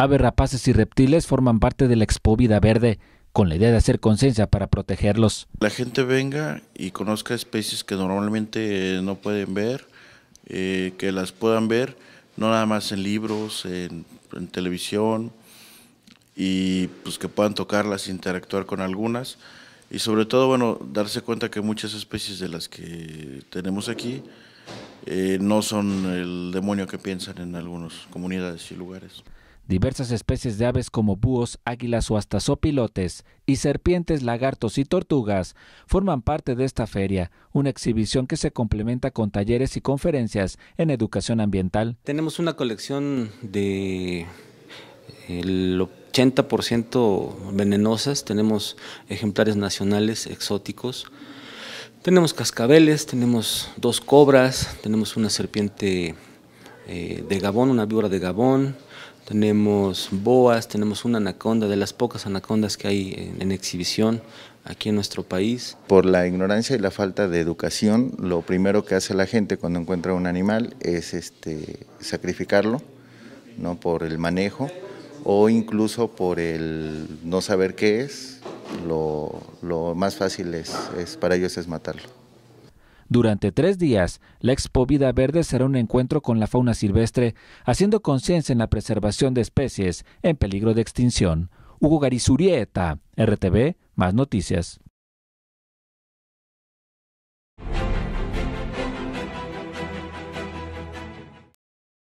aves rapaces y reptiles forman parte de la Expo Vida Verde, con la idea de hacer conciencia para protegerlos. La gente venga y conozca especies que normalmente eh, no pueden ver, eh, que las puedan ver, no nada más en libros, en, televisión, y pues que puedan tocarlas, interactuar con algunas y sobre todo, bueno, darse cuenta que muchas especies de las que tenemos aquí eh, no son el demonio que piensan en algunas comunidades y lugares. Diversas especies de aves como búhos, águilas o hasta zopilotes y serpientes, lagartos y tortugas forman parte de esta feria, una exhibición que se complementa con talleres y conferencias en educación ambiental. Tenemos una colección de el 80% venenosas, tenemos ejemplares nacionales exóticos, tenemos cascabeles, tenemos dos cobras, tenemos una serpiente eh, de Gabón, una víbora de Gabón, tenemos boas, tenemos una anaconda, de las pocas anacondas que hay en, exhibición aquí en nuestro país. Por la ignorancia y la falta de educación, lo primero que hace la gente cuando encuentra un animal es este, sacrificarlo, ¿no? por el manejo o incluso por el no saber qué es, lo, lo más fácil es, es para ellos es matarlo. Durante tres días, la Expo Vida Verde será un encuentro con la fauna silvestre, haciendo conciencia en la preservación de especies en peligro de extinción. Hugo Garizurieta, RTV, más noticias.